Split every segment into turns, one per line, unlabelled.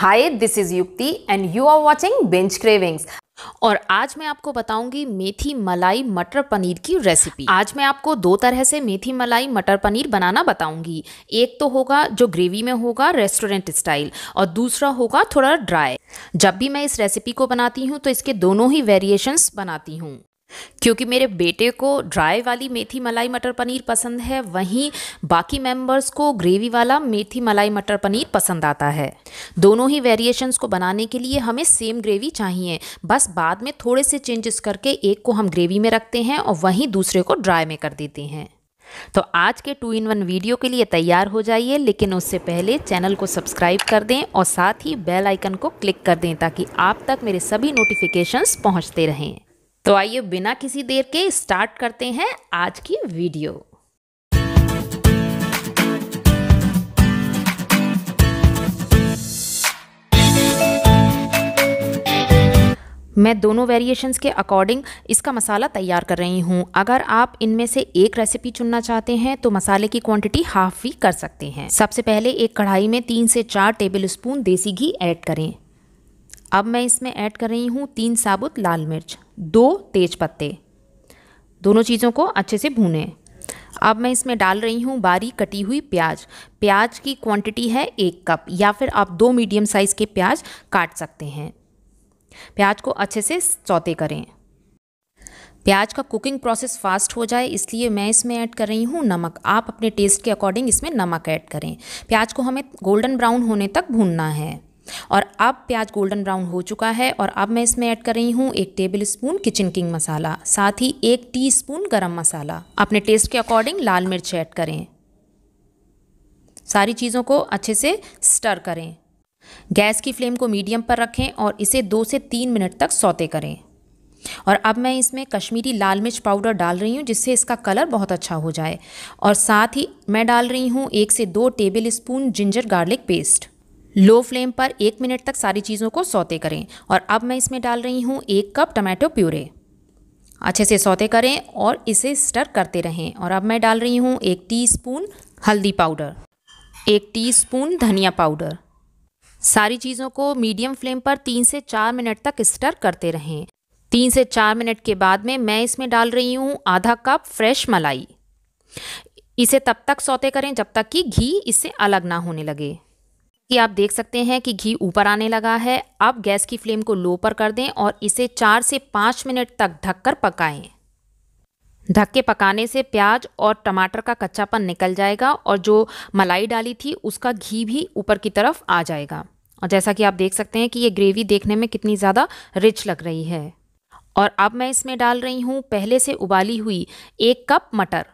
Hi this is Yukti and you are watching bench cravings और आज मैं आपको बताऊंगी मेथी मलाई मटर पनीर की रेसिपी आज मैं आपको दो तरह से मेथी मलाई मटर पनीर बनाना बताऊंगी एक तो होगा जो ग्रेवी में होगा रेस्टोरेंट स्टाइल और दूसरा होगा थोड़ा ड्राई जब भी मैं इस रेसिपी को बनाती हूँ तो इसके दोनों ही वेरिएशंस बनाती हूँ क्योंकि मेरे बेटे को ड्राई वाली मेथी मलाई मटर पनीर पसंद है वहीं बाकी मेंबर्स को ग्रेवी वाला मेथी मलाई मटर पनीर पसंद आता है दोनों ही वेरिएशंस को बनाने के लिए हमें सेम ग्रेवी चाहिए बस बाद में थोड़े से चेंजेस करके एक को हम ग्रेवी में रखते हैं और वहीं दूसरे को ड्राई में कर देते हैं तो आज के टू इन वन वीडियो के लिए तैयार हो जाइए लेकिन उससे पहले चैनल को सब्सक्राइब कर दें और साथ ही बेल आइकन को क्लिक कर दें ताकि आप तक मेरे सभी नोटिफिकेशंस पहुंचते रहें तो आइए बिना किसी देर के स्टार्ट करते हैं आज की वीडियो मैं दोनों वेरिएशंस के अकॉर्डिंग इसका मसाला तैयार कर रही हूँ अगर आप इनमें से एक रेसिपी चुनना चाहते हैं तो मसाले की क्वांटिटी हाफ भी कर सकते हैं सबसे पहले एक कढ़ाई में तीन से चार टेबल स्पून देसी घी ऐड करें अब मैं इसमें ऐड कर रही हूँ तीन साबुत लाल मिर्च दो तेज पत्ते दोनों चीज़ों को अच्छे से भूनें अब मैं इसमें डाल रही हूँ बारीक कटी हुई प्याज प्याज की क्वांटिटी है एक कप या फिर आप दो मीडियम साइज़ के प्याज काट सकते हैं प्याज को अच्छे से सौते करें प्याज का कुकिंग प्रोसेस फास्ट हो जाए इसलिए मैं इसमें ऐड कर रही हूँ नमक आप अपने टेस्ट के अकॉर्डिंग इसमें नमक ऐड करें प्याज को हमें गोल्डन ब्राउन होने तक भूनना है और अब प्याज गोल्डन ब्राउन हो चुका है और अब मैं इसमें ऐड कर रही हूँ एक tablespoon kitchen king masala साथ ही एक टी स्पून गर्म मसाला अपने टेस्ट के अकॉर्डिंग लाल मिर्च ऐड करें सारी चीज़ों को अच्छे से स्टर करें गैस की फ्लेम को मीडियम पर रखें और इसे दो से तीन मिनट तक सौते करें और अब मैं इसमें कश्मीरी लाल मिर्च पाउडर डाल रही हूँ जिससे इसका कलर बहुत अच्छा हो जाए और साथ ही मैं डाल रही हूँ एक से दो tablespoon ginger garlic paste low flame पर एक मिनट तक सारी चीज़ों को सौते करें और अब मैं इसमें डाल रही हूँ एक कप टमाटो प्यूरे अच्छे से सौते करें और इसे स्टर करते रहें और अब मैं डाल रही हूँ एक टीस्पून हल्दी पाउडर एक टीस्पून धनिया पाउडर सारी चीज़ों को मीडियम फ्लेम पर तीन से चार मिनट तक स्टर करते रहें तीन से चार मिनट के बाद में मैं इसमें डाल रही हूँ आधा कप फ्रेश मलाई इसे तब तक सौते करें जब तक कि घी इससे अलग ना होने लगे कि आप देख सकते हैं कि घी ऊपर आने लगा है अब गैस की फ्लेम को लो पर कर दें और इसे चार से पाँच मिनट तक ढककर पकाएं। ढक के पकाने से प्याज और टमाटर का कच्चापन निकल जाएगा और जो मलाई डाली थी उसका घी भी ऊपर की तरफ आ जाएगा और जैसा कि आप देख सकते हैं कि ये ग्रेवी देखने में कितनी ज़्यादा रिच लग रही है और अब मैं इसमें डाल रही हूँ पहले से उबाली हुई एक कप मटर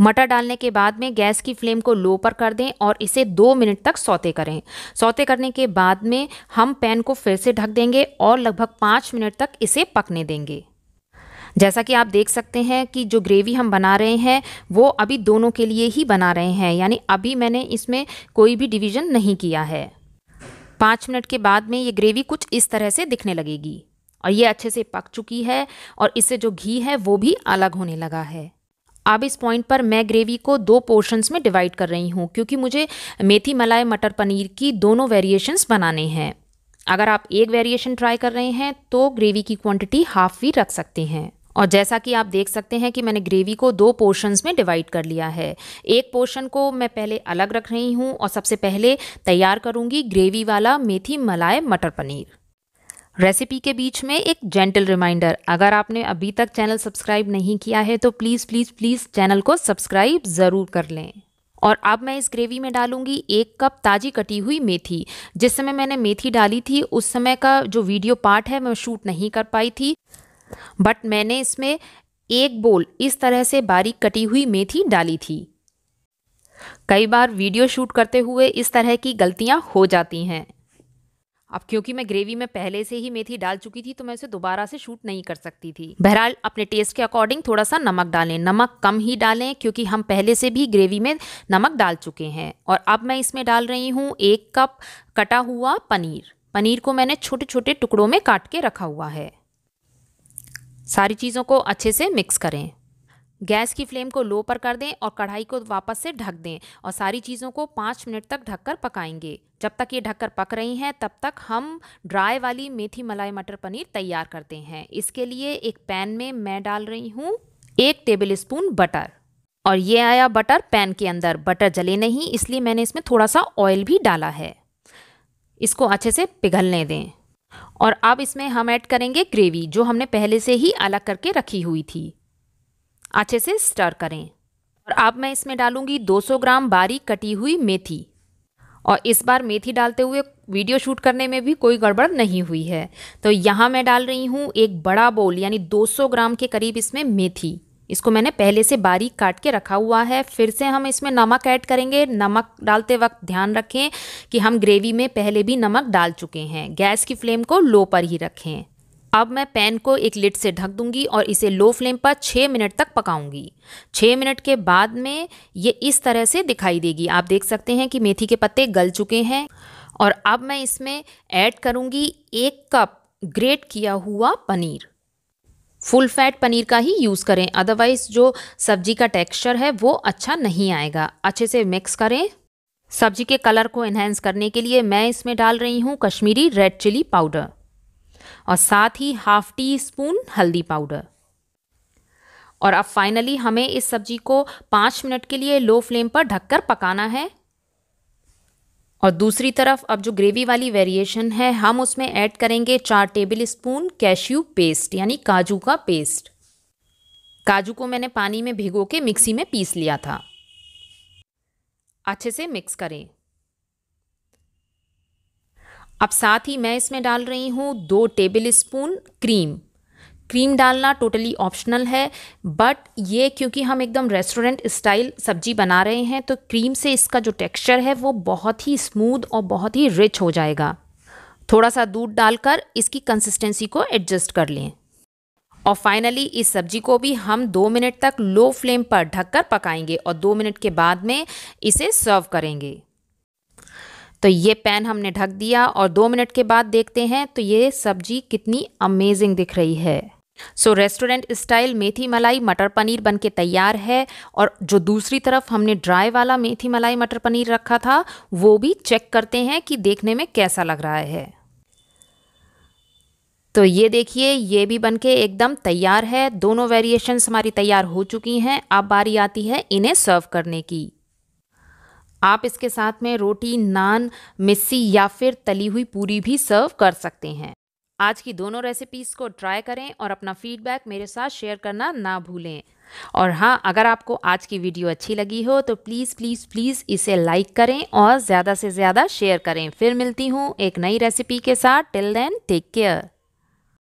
मटर डालने के बाद में गैस की फ्लेम को लो पर कर दें और इसे दो मिनट तक सौते करें सौते करने के बाद में हम पैन को फिर से ढक देंगे और लगभग पाँच मिनट तक इसे पकने देंगे जैसा कि आप देख सकते हैं कि जो ग्रेवी हम बना रहे हैं वो अभी दोनों के लिए ही बना रहे हैं यानी अभी मैंने इसमें कोई भी डिवीज़न नहीं किया है पाँच मिनट के बाद में ये ग्रेवी कुछ इस तरह से दिखने लगेगी और ये अच्छे से पक चुकी है और इससे जो घी है वो भी अलग होने लगा है अब इस पॉइंट पर मैं ग्रेवी को दो पोर्शंस में डिवाइड कर रही हूँ क्योंकि मुझे मेथी मलाई मटर पनीर की दोनों वेरिएशंस बनाने हैं अगर आप एक वेरिएशन ट्राई कर रहे हैं तो ग्रेवी की क्वांटिटी हाफ भी रख सकते हैं और जैसा कि आप देख सकते हैं कि मैंने ग्रेवी को दो पोर्शंस में डिवाइड कर लिया है एक पोर्शन को मैं पहले अलग रख रही हूँ और सबसे पहले तैयार करूँगी ग्रेवी वाला मेथी मलाई मटर पनीर रेसिपी के बीच में एक जेंटल रिमाइंडर अगर आपने अभी तक चैनल सब्सक्राइब नहीं किया है तो प्लीज़ प्लीज़ प्लीज़ चैनल को सब्सक्राइब ज़रूर कर लें और अब मैं इस ग्रेवी में डालूंगी एक कप ताज़ी कटी हुई मेथी जिस समय मैंने मेथी डाली थी उस समय का जो वीडियो पार्ट है मैं शूट नहीं कर पाई थी बट मैंने इसमें एक बोल इस तरह से बारीक कटी हुई मेथी डाली थी कई बार वीडियो शूट करते हुए इस तरह की गलतियां हो जाती हैं अब क्योंकि मैं ग्रेवी में पहले से ही मेथी डाल चुकी थी तो मैं उसे दोबारा से शूट नहीं कर सकती थी बहरहाल अपने टेस्ट के अकॉर्डिंग थोड़ा सा नमक डालें नमक कम ही डालें क्योंकि हम पहले से भी ग्रेवी में नमक डाल चुके हैं और अब मैं इसमें डाल रही हूँ एक कप कटा हुआ पनीर पनीर को मैंने छोटे छोटे टुकड़ों में काट के रखा हुआ है सारी चीज़ों को अच्छे से मिक्स करें गैस की फ्लेम को लो पर कर दें और कढ़ाई को वापस से ढक दें और सारी चीज़ों को पाँच मिनट तक ढककर पकाएंगे जब तक ये ढककर पक रही हैं तब तक हम ड्राई वाली मेथी मलाई मटर पनीर तैयार करते हैं इसके लिए एक पैन में मैं डाल रही हूँ एक टेबल स्पून बटर और ये आया बटर पैन के अंदर बटर जले नहीं इसलिए मैंने इसमें थोड़ा सा ऑयल भी डाला है इसको अच्छे से पिघलने दें और अब इसमें हम ऐड करेंगे ग्रेवी जो हमने पहले से ही अलग करके रखी हुई थी अच्छे से स्टर करें और अब मैं इसमें डालूंगी 200 ग्राम बारीक कटी हुई मेथी और इस बार मेथी डालते हुए वीडियो शूट करने में भी कोई गड़बड़ नहीं हुई है तो यहाँ मैं डाल रही हूँ एक बड़ा बोल यानी 200 ग्राम के करीब इसमें मेथी इसको मैंने पहले से बारीक काट के रखा हुआ है फिर से हम इसमें नमक ऐड करेंगे नमक डालते वक्त ध्यान रखें कि हम ग्रेवी में पहले भी नमक डाल चुके हैं गैस की फ्लेम को लो पर ही रखें अब मैं पैन को एक लिट से ढक दूंगी और इसे लो फ्लेम पर छः मिनट तक पकाऊंगी छः मिनट के बाद में ये इस तरह से दिखाई देगी आप देख सकते हैं कि मेथी के पत्ते गल चुके हैं और अब मैं इसमें ऐड करूँगी एक कप ग्रेट किया हुआ पनीर फुल फैट पनीर का ही यूज़ करें अदरवाइज़ जो सब्जी का टेक्सचर है वो अच्छा नहीं आएगा अच्छे से मिक्स करें सब्जी के कलर को इन्हेंस करने के लिए मैं इसमें डाल रही हूँ कश्मीरी रेड चिली पाउडर और साथ ही हाफ टी स्पून हल्दी पाउडर और अब फाइनली हमें इस सब्जी को पाँच मिनट के लिए लो फ्लेम पर ढककर पकाना है और दूसरी तरफ अब जो ग्रेवी वाली वेरिएशन है हम उसमें ऐड करेंगे चार टेबल स्पून कैश्यू पेस्ट यानी काजू का पेस्ट काजू को मैंने पानी में भिगो के मिक्सी में पीस लिया था अच्छे से मिक्स करें अब साथ ही मैं इसमें डाल रही हूँ दो टेबल स्पून क्रीम क्रीम डालना टोटली ऑप्शनल है बट ये क्योंकि हम एकदम रेस्टोरेंट स्टाइल सब्जी बना रहे हैं तो क्रीम से इसका जो टेक्सचर है वो बहुत ही स्मूद और बहुत ही रिच हो जाएगा थोड़ा सा दूध डालकर इसकी कंसिस्टेंसी को एडजस्ट कर लें और फाइनली इस सब्जी को भी हम दो मिनट तक लो फ्लेम पर ढककर पकाएंगे और दो मिनट के बाद में इसे सर्व करेंगे तो ये पैन हमने ढक दिया और दो मिनट के बाद देखते हैं तो ये सब्जी कितनी अमेजिंग दिख रही है सो रेस्टोरेंट स्टाइल मेथी मलाई मटर पनीर बन के तैयार है और जो दूसरी तरफ हमने ड्राई वाला मेथी मलाई मटर पनीर रखा था वो भी चेक करते हैं कि देखने में कैसा लग रहा है तो ये देखिए ये भी बनके एकदम तैयार है दोनों वेरिएशंस हमारी तैयार हो चुकी हैं अब बारी आती है इन्हें सर्व करने की आप इसके साथ में रोटी नान मिस्सी या फिर तली हुई पूरी भी सर्व कर सकते हैं आज की दोनों रेसिपीज़ को ट्राई करें और अपना फीडबैक मेरे साथ शेयर करना ना भूलें और हाँ अगर आपको आज की वीडियो अच्छी लगी हो तो प्लीज़ प्लीज़ प्लीज़ इसे लाइक करें और ज़्यादा से ज़्यादा शेयर करें फिर मिलती हूँ एक नई रेसिपी के साथ टिल देन टेक केयर